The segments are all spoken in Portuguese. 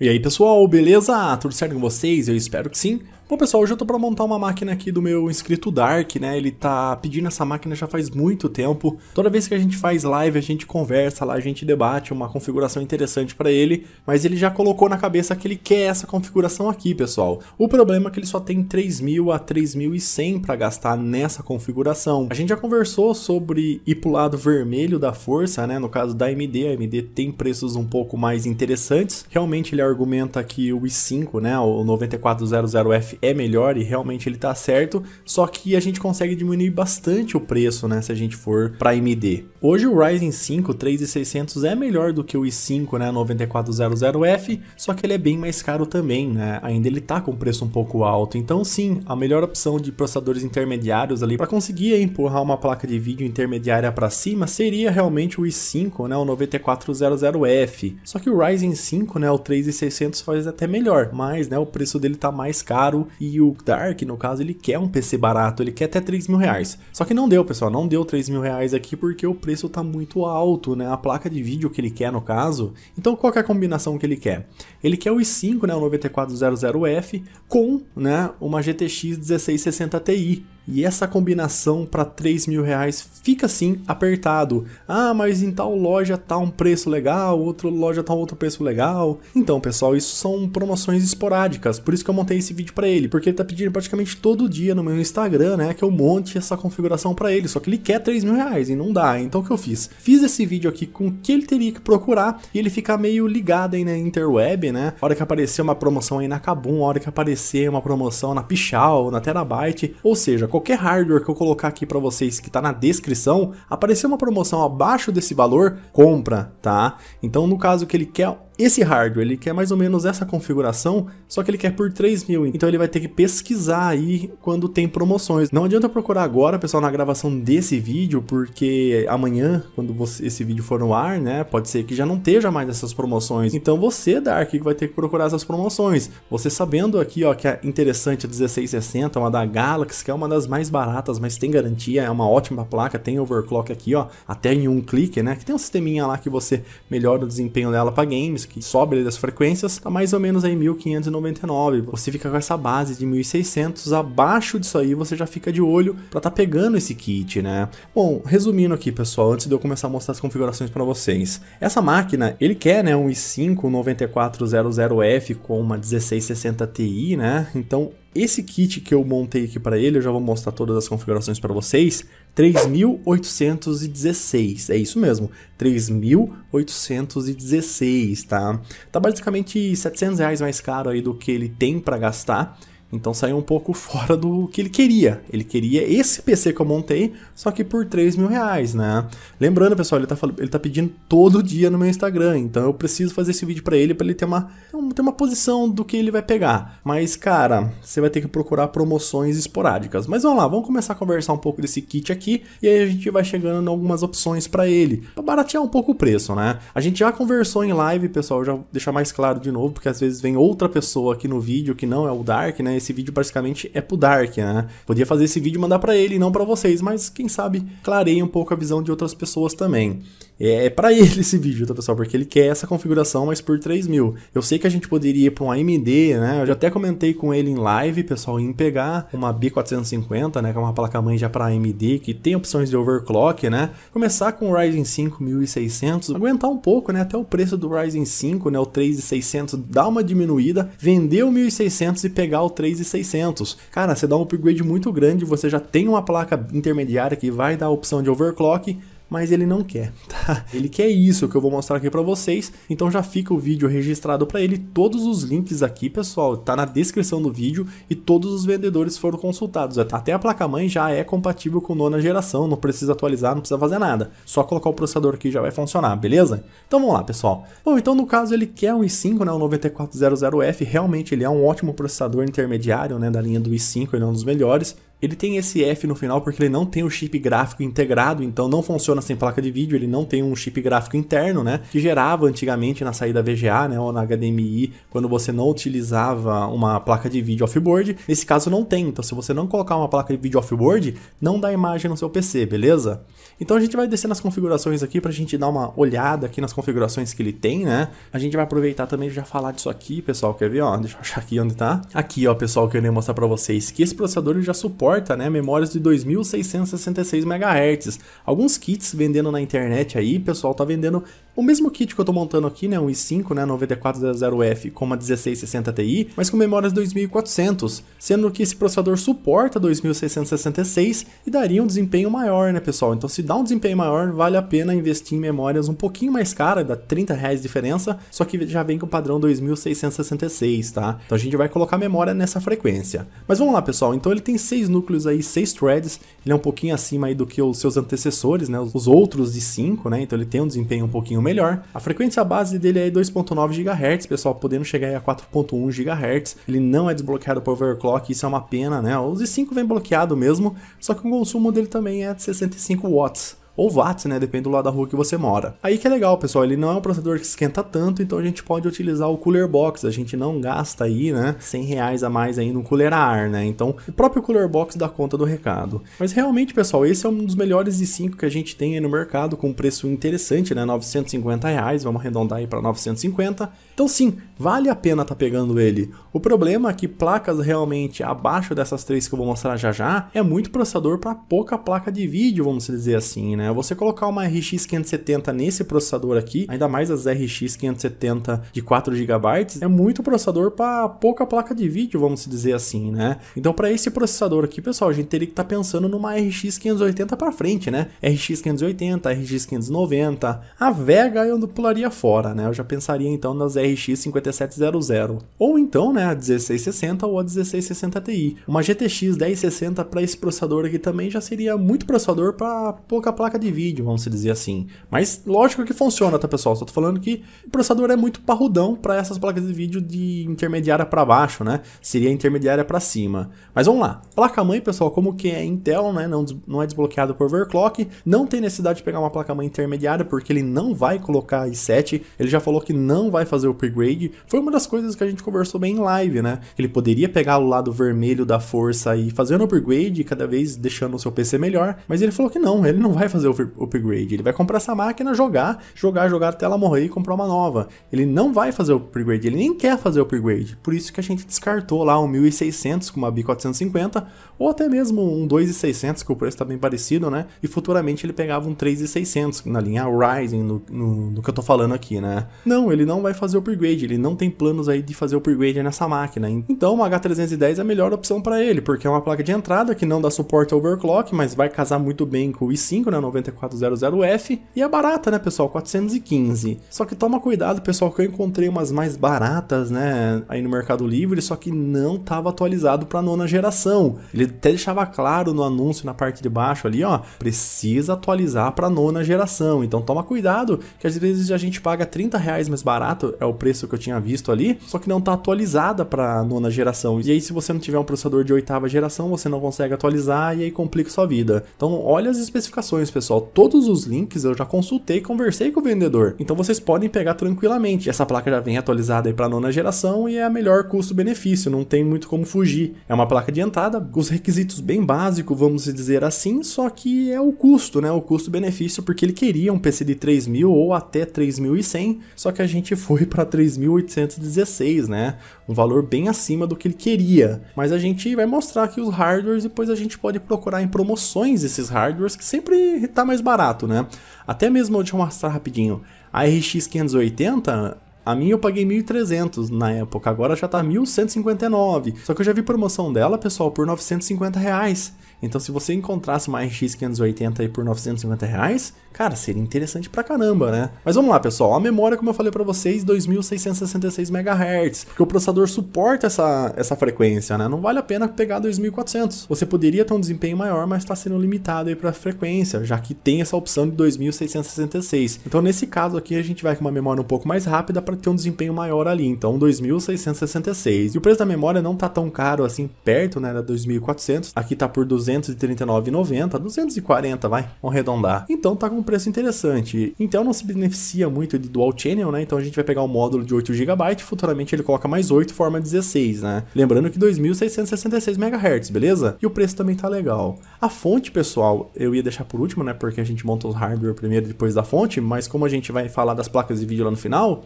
E aí pessoal, beleza? Tudo certo com vocês? Eu espero que sim. Bom pessoal, hoje eu tô para montar uma máquina aqui do meu inscrito Dark, né? Ele tá pedindo essa máquina já faz muito tempo. Toda vez que a gente faz live, a gente conversa lá, a gente debate uma configuração interessante para ele, mas ele já colocou na cabeça que ele quer essa configuração aqui, pessoal. O problema é que ele só tem 3000 a 3100 para gastar nessa configuração. A gente já conversou sobre ir pro lado vermelho da força, né? No caso da AMD, a AMD tem preços um pouco mais interessantes. Realmente ele argumenta que o i5, né, o 9400F é melhor e realmente ele tá certo, só que a gente consegue diminuir bastante o preço, né, se a gente for para AMD. Hoje o Ryzen 5 3600 é melhor do que o i5, né, 9400F, só que ele é bem mais caro também, né? Ainda ele tá com preço um pouco alto. Então sim, a melhor opção de processadores intermediários ali para conseguir empurrar uma placa de vídeo intermediária para cima seria realmente o i5, né, o 9400F. Só que o Ryzen 5, né, o 3600 faz até melhor, mas, né, o preço dele tá mais caro e o Dark, no caso, ele quer um PC barato, ele quer até 3 mil reais. Só que não deu, pessoal, não deu 3 mil reais aqui porque o preço tá muito alto, né? A placa de vídeo que ele quer, no caso. Então, qual é a combinação que ele quer? Ele quer o i5, né, o 9400F, com né, uma GTX 1660 Ti. E essa combinação para 3 mil reais fica assim apertado. Ah, mas em tal loja tá um preço legal, outra loja tá outro preço legal. Então, pessoal, isso são promoções esporádicas. Por isso que eu montei esse vídeo para ele, porque ele tá pedindo praticamente todo dia no meu Instagram, né, que eu monte essa configuração para ele. Só que ele quer 3 mil reais e não dá. Então, o que eu fiz? Fiz esse vídeo aqui com o que ele teria que procurar e ele fica meio ligado aí na interweb, né? A hora que aparecer uma promoção aí na Kabum, a hora que aparecer uma promoção na Pichal, na Terabyte, ou seja, qualquer hardware que eu colocar aqui para vocês que está na descrição, aparecer uma promoção abaixo desse valor, compra, tá? Então no caso que ele quer esse hardware, ele quer mais ou menos essa configuração, só que ele quer por 3 mil, então ele vai ter que pesquisar aí quando tem promoções. Não adianta procurar agora, pessoal, na gravação desse vídeo, porque amanhã, quando você, esse vídeo for no ar, né, pode ser que já não esteja mais essas promoções. Então você, Dark, vai ter que procurar essas promoções. Você sabendo aqui, ó, que é interessante a 1660, uma da Galaxy, que é uma das mais baratas, mas tem garantia, é uma ótima placa, tem overclock aqui, ó, até em um clique, né, que tem um sisteminha lá que você melhora o desempenho dela para games, que sobe ali das frequências, tá mais ou menos aí 1599. Você fica com essa base de 1600, abaixo disso aí você já fica de olho para tá pegando esse kit, né? Bom, resumindo aqui, pessoal, antes de eu começar a mostrar as configurações para vocês. Essa máquina, ele quer, né, um i5 9400F com uma 1660 Ti, né? Então, esse kit que eu montei aqui para ele, eu já vou mostrar todas as configurações para vocês, 3.816, é isso mesmo, 3.816, tá? Tá basicamente 700 reais mais caro aí do que ele tem para gastar, então saiu um pouco fora do que ele queria. Ele queria esse PC que eu montei, só que por 3 mil reais, né? Lembrando, pessoal, ele tá, ele tá pedindo todo dia no meu Instagram, então eu preciso fazer esse vídeo para ele, para ele ter uma, ter uma posição do que ele vai pegar. Mas, cara, você vai ter que procurar promoções esporádicas. Mas vamos lá, vamos começar a conversar um pouco desse kit aqui, e aí a gente vai chegando em algumas opções para ele, Pra baratear um pouco o preço, né? A gente já conversou em live, pessoal, já vou deixar mais claro de novo, porque às vezes vem outra pessoa aqui no vídeo que não é o Dark, né? Esse vídeo basicamente é pro Dark, né? Podia fazer esse vídeo e mandar para ele, não para vocês, mas quem sabe clareia um pouco a visão de outras pessoas também. É, é para ele esse vídeo, tá pessoal? Porque ele quer essa configuração, mas por 3 mil. Eu sei que a gente poderia ir para um AMD, né? Eu já até comentei com ele em live, pessoal, em pegar uma B450, né? Que é uma placa-mãe já para AMD, que tem opções de overclock, né? Começar com o Ryzen 5 1600, aguentar um pouco, né? Até o preço do Ryzen 5, né? O 3600 dá uma diminuída, vender o 1600 e pegar o 3600. Cara, você dá um upgrade muito grande, você já tem uma placa intermediária que vai dar a opção de overclock, mas ele não quer, tá? Ele quer isso que eu vou mostrar aqui para vocês, então já fica o vídeo registrado para ele. Todos os links aqui, pessoal, tá na descrição do vídeo e todos os vendedores foram consultados. Até a placa-mãe já é compatível com nona geração, não precisa atualizar, não precisa fazer nada. Só colocar o processador aqui já vai funcionar, beleza? Então vamos lá, pessoal. Bom, então no caso ele quer um i5, né, o 9400F, realmente ele é um ótimo processador intermediário, né, da linha do i5, ele é um dos melhores. Ele tem esse F no final porque ele não tem o chip gráfico integrado, então não funciona sem placa de vídeo, ele não tem um chip gráfico interno, né? Que gerava antigamente na saída VGA, né? Ou na HDMI, quando você não utilizava uma placa de vídeo offboard. Nesse caso não tem, então se você não colocar uma placa de vídeo offboard, não dá imagem no seu PC, beleza? Então a gente vai descer nas configurações aqui pra gente dar uma olhada aqui nas configurações que ele tem, né? A gente vai aproveitar também já falar disso aqui, pessoal, quer ver, ó? Deixa eu achar aqui onde tá. Aqui, ó, pessoal, que eu ia mostrar pra vocês que esse processador já suporta suporta né, memórias de 2.666 MHz. Alguns kits vendendo na internet aí, pessoal, tá vendendo o mesmo kit que eu tô montando aqui, né, um i5, né, 9400F com uma 1660 Ti, mas com memórias 2400, sendo que esse processador suporta 2666 e daria um desempenho maior, né, pessoal? Então se dá um desempenho maior, vale a pena investir em memórias um pouquinho mais cara, dá 30 reais diferença, só que já vem com o padrão 2666, tá? Então a gente vai colocar memória nessa frequência. Mas vamos lá, pessoal, então ele tem 6 núcleos núcleos aí, seis threads, ele é um pouquinho acima aí do que os seus antecessores, né, os outros de 5, né, então ele tem um desempenho um pouquinho melhor. A frequência base dele é 2.9 GHz, pessoal, podendo chegar aí a 4.1 GHz, ele não é desbloqueado por overclock, isso é uma pena, né, os de 5 vem bloqueado mesmo, só que o consumo dele também é de 65 watts ou watts, né, depende do lado da rua que você mora. Aí que é legal, pessoal, ele não é um processador que esquenta tanto, então a gente pode utilizar o cooler box, a gente não gasta aí, né, 100 reais a mais aí no cooler a ar, né, então o próprio cooler box dá conta do recado. Mas realmente, pessoal, esse é um dos melhores i5 que a gente tem aí no mercado, com um preço interessante, né, 950 reais, vamos arredondar aí para 950, então sim, vale a pena estar tá pegando ele. O problema é que placas realmente abaixo dessas três que eu vou mostrar já já é muito processador para pouca placa de vídeo, vamos dizer assim, né? Você colocar uma RX 570 nesse processador aqui, ainda mais as RX 570 de 4 GB, é muito processador para pouca placa de vídeo, vamos dizer assim, né? Então para esse processador aqui, pessoal, a gente teria que estar tá pensando numa RX 580 para frente, né? RX 580, RX 590, a Vega eu pularia fora, né? Eu já pensaria então nas RX RX 5700, ou então né, a 1660 ou a 1660 Ti. Uma GTX 1060 para esse processador aqui também já seria muito processador para pouca placa de vídeo, vamos dizer assim. Mas lógico que funciona, tá pessoal? Só tô falando que o processador é muito parrudão para essas placas de vídeo de intermediária para baixo, né? Seria intermediária para cima. Mas vamos lá. Placa-mãe, pessoal, como que é Intel, né? Não, não é desbloqueado por overclock, não tem necessidade de pegar uma placa-mãe intermediária porque ele não vai colocar i7, ele já falou que não vai fazer o upgrade foi uma das coisas que a gente conversou bem em live, né? Ele poderia pegar o lado vermelho da força e fazer um upgrade, cada vez deixando o seu PC melhor, mas ele falou que não, ele não vai fazer o upgrade, ele vai comprar essa máquina, jogar, jogar, jogar até ela morrer e comprar uma nova. Ele não vai fazer o upgrade, ele nem quer fazer o upgrade, por isso que a gente descartou lá um 1600 com uma B450, ou até mesmo um 2600, que o preço tá bem parecido, né? E futuramente ele pegava um 3600 na linha Ryzen, no, no, no que eu tô falando aqui, né? Não, ele não vai fazer upgrade, ele não tem planos aí de fazer upgrade nessa máquina. Então uma H310 é a melhor opção para ele, porque é uma placa de entrada que não dá suporte ao overclock, mas vai casar muito bem com o i5, né, 9400F, e é barata, né, pessoal, 415. Só que toma cuidado, pessoal, que eu encontrei umas mais baratas, né, aí no Mercado Livre, só que não tava atualizado para nona geração. Ele até deixava claro no anúncio na parte de baixo ali, ó, precisa atualizar para nona geração. Então toma cuidado, que às vezes a gente paga 30 reais mais barato, é o o preço que eu tinha visto ali, só que não tá atualizada para nona geração. E aí se você não tiver um processador de oitava geração, você não consegue atualizar e aí complica sua vida. Então, olha as especificações, pessoal. Todos os links eu já consultei e conversei com o vendedor. Então, vocês podem pegar tranquilamente. Essa placa já vem atualizada aí para nona geração e é a melhor custo-benefício, não tem muito como fugir. É uma placa adiantada, os requisitos bem básicos, vamos dizer assim, só que é o custo, né? O custo-benefício, porque ele queria um PC de 3000 ou até 3100, só que a gente foi para para 3.816, né? Um valor bem acima do que ele queria. Mas a gente vai mostrar aqui os hardwares e depois a gente pode procurar em promoções esses hardwares que sempre tá mais barato, né? Até mesmo, deixa eu mostrar rapidinho, a RX 580 a minha eu paguei 1.300 na época, agora já tá 1.159. Só que eu já vi promoção dela, pessoal, por 950 reais. Então se você encontrasse mais X580 aí por 950 reais, cara, seria interessante pra caramba, né? Mas vamos lá, pessoal. A memória, como eu falei pra vocês, 2666 MHz, porque o processador suporta essa, essa frequência, né? Não vale a pena pegar 2400. Você poderia ter um desempenho maior, mas está sendo limitado aí pra frequência, já que tem essa opção de 2666. Então nesse caso aqui a gente vai com uma memória um pouco mais rápida para ter um desempenho maior ali, então 2.666. E o preço da memória não tá tão caro assim, perto, né, da 2.400. Aqui tá por 239,90, 240, vai, vamos arredondar. Então tá com um preço interessante. então não se beneficia muito de dual channel, né, então a gente vai pegar um módulo de 8 GB, futuramente ele coloca mais 8, forma 16, né. Lembrando que 2.666 MHz, beleza? E o preço também tá legal. A fonte, pessoal, eu ia deixar por último, né, porque a gente monta os hardware primeiro, depois da fonte, mas como a gente vai falar das placas de vídeo lá no final,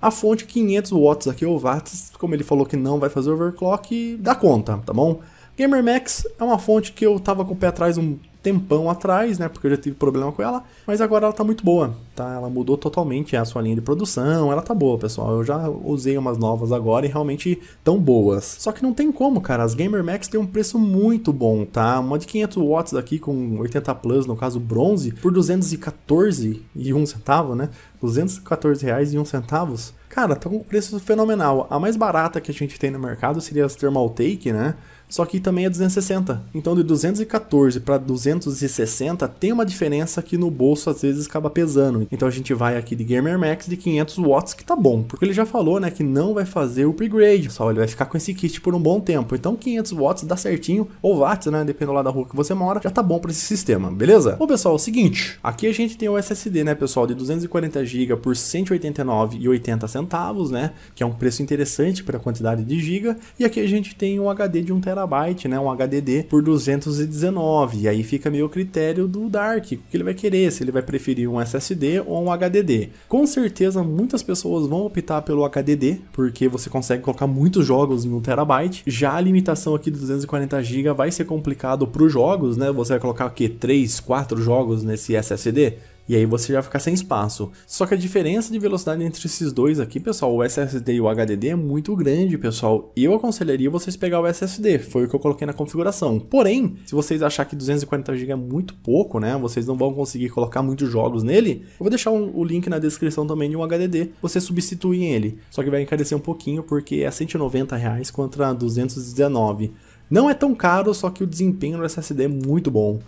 a fonte 500 watts aqui, ou watts, como ele falou que não vai fazer overclock, dá conta, tá bom? GamerMax é uma fonte que eu tava com o pé atrás um tempão atrás, né? Porque eu já tive problema com ela, mas agora ela tá muito boa, tá? Ela mudou totalmente a sua linha de produção, ela tá boa, pessoal. Eu já usei umas novas agora e realmente tão boas. Só que não tem como, cara. As Gamer Max tem um preço muito bom, tá? Uma de 500 watts aqui com 80 Plus, no caso bronze, por 214 e um centavo, né? 214 reais e um centavos Cara, tá com um preço fenomenal. A mais barata que a gente tem no mercado seria as Thermal Take, né? Só que também é 260. Então de 214 para 260 tem uma diferença que no bolso às vezes acaba pesando. Então a gente vai aqui de Gamer Max de 500 watts que tá bom, porque ele já falou, né, que não vai fazer o upgrade, só ele vai ficar com esse kit por um bom tempo. Então 500 watts dá certinho ou watts, né, dependendo lá da rua que você mora, já tá bom para esse sistema, beleza? Bom, pessoal, é o seguinte, aqui a gente tem o SSD, né, pessoal, de 240 GB por 189,80 centavos, né? Que é um preço interessante para a quantidade de giga. E aqui a gente tem um HD de 1 terabyte, né? Um HDD por 219. E aí fica meio o critério do Dark, o que ele vai querer, se ele vai preferir um SSD ou um HDD. Com certeza muitas pessoas vão optar pelo HDD, porque você consegue colocar muitos jogos em 1 terabyte. Já a limitação aqui de 240 GB vai ser complicado para os jogos, né? Você vai colocar o quê? 3, 4 jogos nesse SSD? e aí você já fica sem espaço. Só que a diferença de velocidade entre esses dois aqui, pessoal, o SSD e o HDD é muito grande, pessoal. Eu aconselharia vocês pegar o SSD, foi o que eu coloquei na configuração. Porém, se vocês achar que 240 GB é muito pouco, né, vocês não vão conseguir colocar muitos jogos nele, eu vou deixar um, o link na descrição também de um HDD, você substitui ele. Só que vai encarecer um pouquinho porque é 190 reais contra 219. Não é tão caro, só que o desempenho no SSD é muito bom.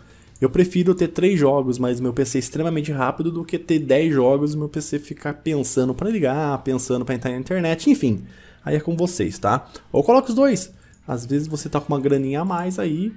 Eu prefiro ter três jogos, mas meu PC é extremamente rápido do que ter 10 jogos e meu PC ficar pensando para ligar, pensando para entrar na internet, enfim. Aí é com vocês, tá? Ou coloca os dois. Às vezes você tá com uma graninha a mais aí,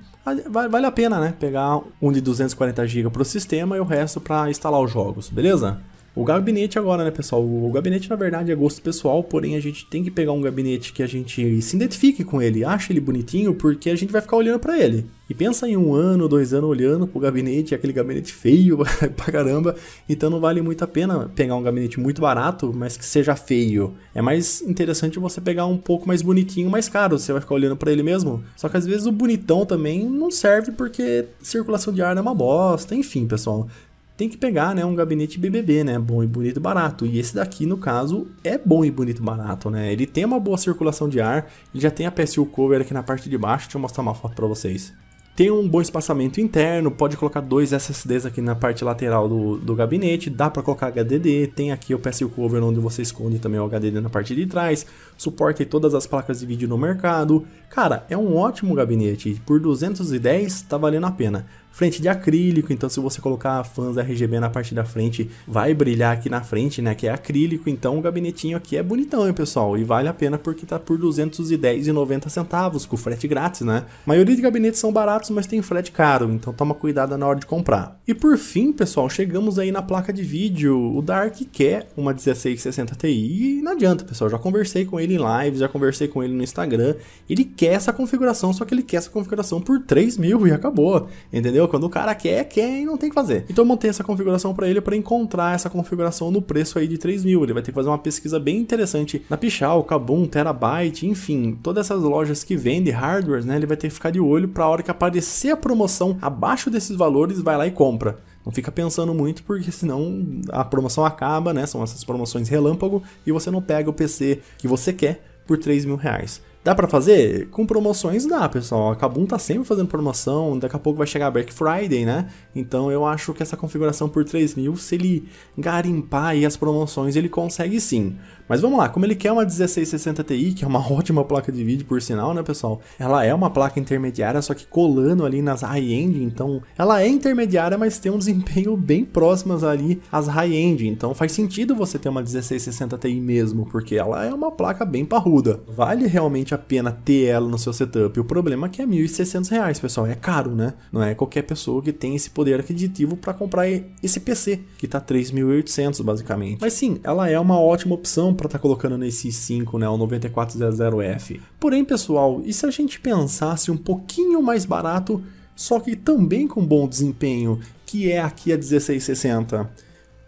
vale a pena, né? Pegar um de 240GB pro sistema e o resto para instalar os jogos, beleza? O gabinete agora, né, pessoal? O gabinete, na verdade, é gosto pessoal, porém a gente tem que pegar um gabinete que a gente se identifique com ele, ache ele bonitinho, porque a gente vai ficar olhando para ele. E pensa em um ano, dois anos olhando pro gabinete, é aquele gabinete feio pra caramba, então não vale muito a pena pegar um gabinete muito barato, mas que seja feio. É mais interessante você pegar um pouco mais bonitinho, mais caro, você vai ficar olhando para ele mesmo. Só que às vezes o bonitão também não serve porque circulação de ar é uma bosta, enfim, pessoal tem que pegar né, um gabinete BBB, né, bom e bonito barato. E esse daqui, no caso, é bom e bonito barato, né? Ele tem uma boa circulação de ar, já tem a PSU cover aqui na parte de baixo, deixa eu mostrar uma foto para vocês. Tem um bom espaçamento interno, pode colocar dois SSDs aqui na parte lateral do, do gabinete, dá para colocar HDD, tem aqui o PSU cover onde você esconde também o HDD na parte de trás, suporta todas as placas de vídeo no mercado. Cara, é um ótimo gabinete, por 210 tá valendo a pena frente de acrílico, então se você colocar fãs RGB na parte da frente, vai brilhar aqui na frente, né, que é acrílico, então o gabinetinho aqui é bonitão, hein, pessoal, e vale a pena porque tá por 210,90 centavos, com frete grátis, né? A maioria de gabinetes são baratos, mas tem frete caro, então toma cuidado na hora de comprar. E por fim, pessoal, chegamos aí na placa de vídeo, o Dark quer uma 1660 Ti, e não adianta, pessoal, já conversei com ele em lives, já conversei com ele no Instagram, ele quer essa configuração, só que ele quer essa configuração por 3 mil e acabou, entendeu? entendeu? Quando o cara quer, quer e não tem que fazer. Então eu montei essa configuração para ele para encontrar essa configuração no preço aí de 3 mil. Ele vai ter que fazer uma pesquisa bem interessante na Pichal, Kabum, Terabyte, enfim, todas essas lojas que vendem hardwares, né? Ele vai ter que ficar de olho para a hora que aparecer a promoção abaixo desses valores, vai lá e compra. Não fica pensando muito, porque senão a promoção acaba, né? São essas promoções relâmpago e você não pega o PC que você quer por 3 mil reais. Dá para fazer? Com promoções dá, pessoal. A Kabum tá sempre fazendo promoção, daqui a pouco vai chegar Black Friday, né? Então eu acho que essa configuração por 3 mil, se ele garimpar aí as promoções, ele consegue sim. Mas vamos lá, como ele quer uma 1660 Ti, que é uma ótima placa de vídeo por sinal, né pessoal? Ela é uma placa intermediária, só que colando ali nas high-end, então ela é intermediária, mas tem um desempenho bem próximas ali às high-end, então faz sentido você ter uma 1660 Ti mesmo, porque ela é uma placa bem parruda. Vale realmente a pena ter ela no seu setup. O problema é que é 1.600 reais, pessoal, é caro, né? Não é qualquer pessoa que tem esse poder aquisitivo para comprar esse PC, que tá 3.800 basicamente. Mas sim, ela é uma ótima opção para estar tá colocando nesse 5, né, o 9400F. Porém, pessoal, e se a gente pensasse um pouquinho mais barato, só que também com bom desempenho, que é aqui a 1660?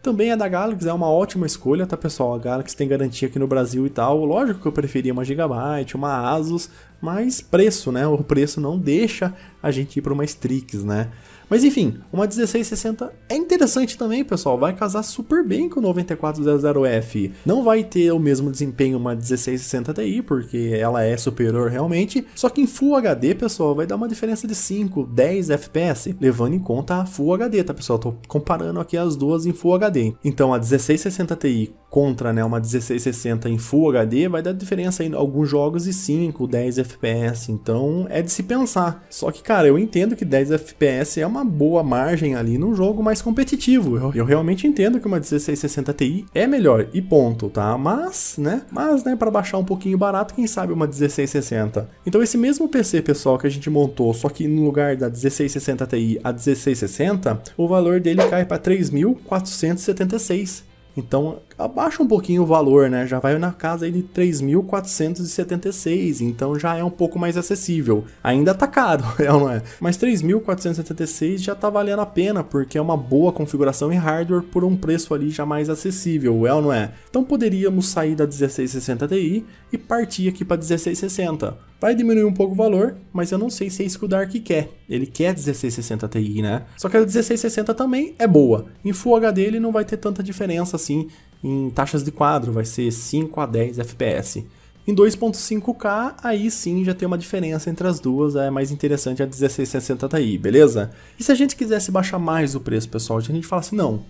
Também é da Galaxy, é uma ótima escolha, tá pessoal? A Galaxy tem garantia aqui no Brasil e tal. Lógico que eu preferia uma Gigabyte, uma Asus, mas preço, né? O preço não deixa a gente ir para uma Strix, né? Mas enfim, uma 1660 é interessante também, pessoal. Vai casar super bem com o 9400F. Não vai ter o mesmo desempenho uma 1660 Ti, porque ela é superior realmente. Só que em Full HD, pessoal, vai dar uma diferença de 5, 10 FPS, levando em conta a Full HD, tá, pessoal? Tô comparando aqui as duas em Full HD. Então a 1660 Ti contra né, uma 1660 em Full HD, vai dar diferença em alguns jogos de 5, 10 FPS. Então é de se pensar. Só que, cara, eu entendo que 10 FPS é uma boa margem ali num jogo mais competitivo. Eu, eu realmente entendo que uma 1660 Ti é melhor e ponto, tá? Mas, né? Mas, né, para baixar um pouquinho barato, quem sabe uma 1660. Então esse mesmo PC, pessoal, que a gente montou, só que no lugar da 1660 Ti a 1660, o valor dele cai para 3.476. Então, abaixa um pouquinho o valor, né? Já vai na casa aí de 3.476, então já é um pouco mais acessível. Ainda tá caro, é ou não é? Mas 3.476 já tá valendo a pena, porque é uma boa configuração em hardware por um preço ali já mais acessível, é ou não é? Então poderíamos sair da 1660 Ti e partir aqui para 1660. Vai diminuir um pouco o valor, mas eu não sei se é isso que o Dark quer. Ele quer 1660 Ti, né? Só que a 1660 também é boa. Em Full HD ele não vai ter tanta diferença assim em taxas de quadro, vai ser 5 a 10 FPS. Em 2.5K, aí sim já tem uma diferença entre as duas, é mais interessante a 1660 Ti, tá beleza? E se a gente quisesse baixar mais o preço, pessoal, a gente fala assim, não,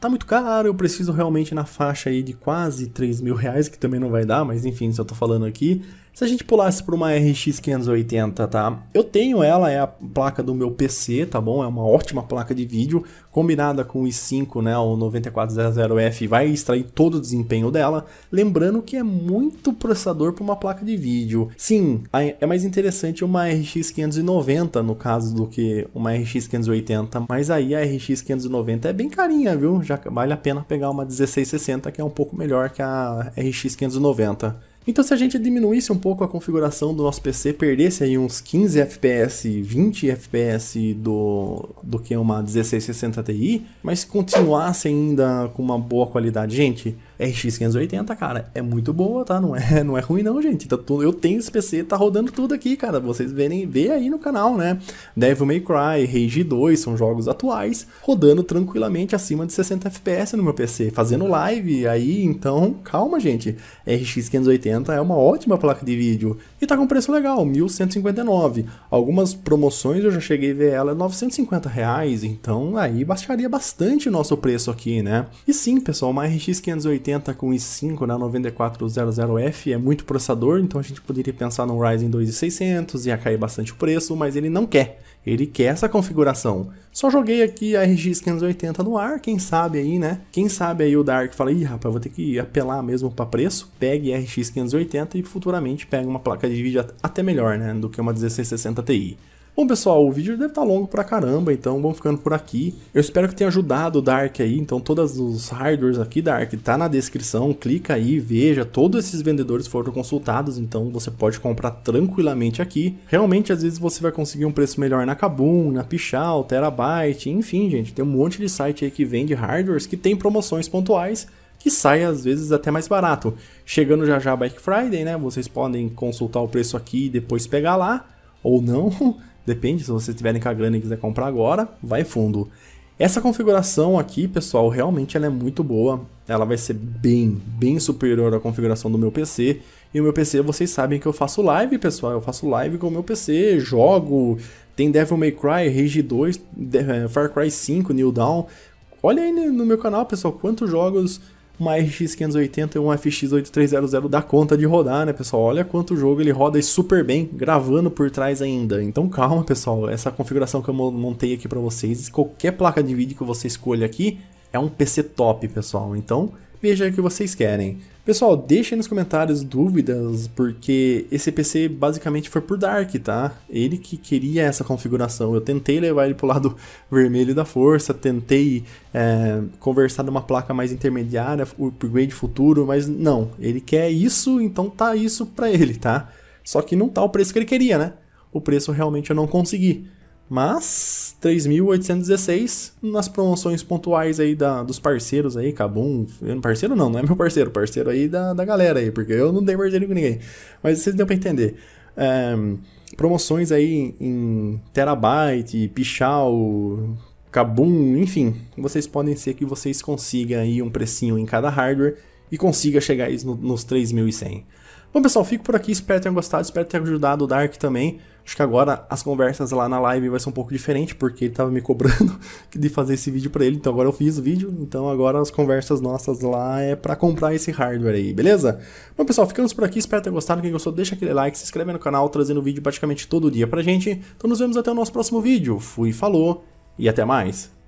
tá muito caro, eu preciso realmente na faixa aí de quase 3 mil reais, que também não vai dar, mas enfim, se eu tô falando aqui, se a gente pulasse para uma RX 580, tá? Eu tenho ela, é a placa do meu PC, tá bom? É uma ótima placa de vídeo, combinada com o i5, né? O 9400F vai extrair todo o desempenho dela. Lembrando que é muito processador para uma placa de vídeo. Sim, é mais interessante uma RX 590 no caso do que uma RX 580, mas aí a RX 590 é bem carinha, viu? Já vale a pena pegar uma 1660 que é um pouco melhor que a RX 590. Então se a gente diminuísse um pouco a configuração do nosso PC, perdesse aí uns 15 FPS, 20 FPS do, do que uma 1660 Ti, mas continuasse ainda com uma boa qualidade. Gente, RX 580, cara, é muito boa, tá? Não é, não é ruim não, gente. Tá tudo, eu tenho esse PC, tá rodando tudo aqui, cara. Vocês verem, vê aí no canal, né? Devil May Cry, Rage 2, são jogos atuais, rodando tranquilamente acima de 60 FPS no meu PC, fazendo live aí, então, calma, gente. RX 580 é uma ótima placa de vídeo e tá com preço legal, 1159. Algumas promoções eu já cheguei a ver ela é 950 reais, então aí baixaria bastante o nosso preço aqui, né? E sim, pessoal, uma RX 580 com i5 na 9400F é muito processador, então a gente poderia pensar no Ryzen 2600 ia cair bastante o preço, mas ele não quer. Ele quer essa configuração. Só joguei aqui a RX 580 no ar, quem sabe aí, né? Quem sabe aí o Dark fala, ih, rapaz, vou ter que apelar mesmo para preço. Pegue RX 580 e futuramente pega uma placa de vídeo até melhor, né? Do que uma 1660 Ti. Bom, pessoal, o vídeo deve estar tá longo pra caramba, então vamos ficando por aqui. Eu espero que tenha ajudado o Dark aí, então todos os hardwares aqui, Dark, tá na descrição, clica aí, veja, todos esses vendedores foram consultados, então você pode comprar tranquilamente aqui. Realmente, às vezes você vai conseguir um preço melhor na Kabum, na Pichal, Terabyte, enfim, gente, tem um monte de site aí que vende hardwares que tem promoções pontuais, que sai às vezes até mais barato. Chegando já já Black Friday, né? Vocês podem consultar o preço aqui e depois pegar lá, ou não. Depende, se vocês tiverem com a grana e quiser comprar agora, vai fundo. Essa configuração aqui, pessoal, realmente ela é muito boa. Ela vai ser bem, bem superior à configuração do meu PC. E o meu PC, vocês sabem que eu faço live, pessoal. Eu faço live com o meu PC, jogo, tem Devil May Cry, Rage 2, eh, Far Cry 5, New Dawn. Olha aí no meu canal, pessoal, quantos jogos uma RX 580 e um FX 8300 dá conta de rodar, né, pessoal? Olha quanto o jogo ele roda super bem, gravando por trás ainda. Então calma, pessoal, essa configuração que eu montei aqui para vocês, qualquer placa de vídeo que você escolha aqui é um PC top, pessoal. Então veja o que vocês querem. Pessoal, deixem nos comentários dúvidas, porque esse PC basicamente foi por Dark, tá? Ele que queria essa configuração. Eu tentei levar ele pro lado vermelho da força, tentei é, conversar numa placa mais intermediária, o upgrade futuro, mas não. Ele quer isso, então tá isso pra ele, tá? Só que não tá o preço que ele queria, né? O preço realmente eu não consegui. Mas 3.816 nas promoções pontuais aí da, dos parceiros aí, Cabum. Eu, parceiro não, não é meu parceiro, parceiro aí da, da galera aí, porque eu não tenho parceiro com ninguém. Mas vocês deu pra entender. É, promoções aí em Terabyte, Pichal, cabum enfim, vocês podem ser que vocês consigam aí um precinho em cada hardware e consiga chegar aí nos 3.100. Bom pessoal, fico por aqui, espero que tenham gostado, espero ter ajudado o Dark também. Acho que agora as conversas lá na live vai ser um pouco diferente, porque ele tava me cobrando de fazer esse vídeo para ele, então agora eu fiz o vídeo, então agora as conversas nossas lá é para comprar esse hardware aí, beleza? Bom pessoal, ficamos por aqui, espero ter gostado, quem gostou deixa aquele like, se inscreve no canal, trazendo vídeo praticamente todo dia pra gente, então nos vemos até o nosso próximo vídeo, fui, falou e até mais!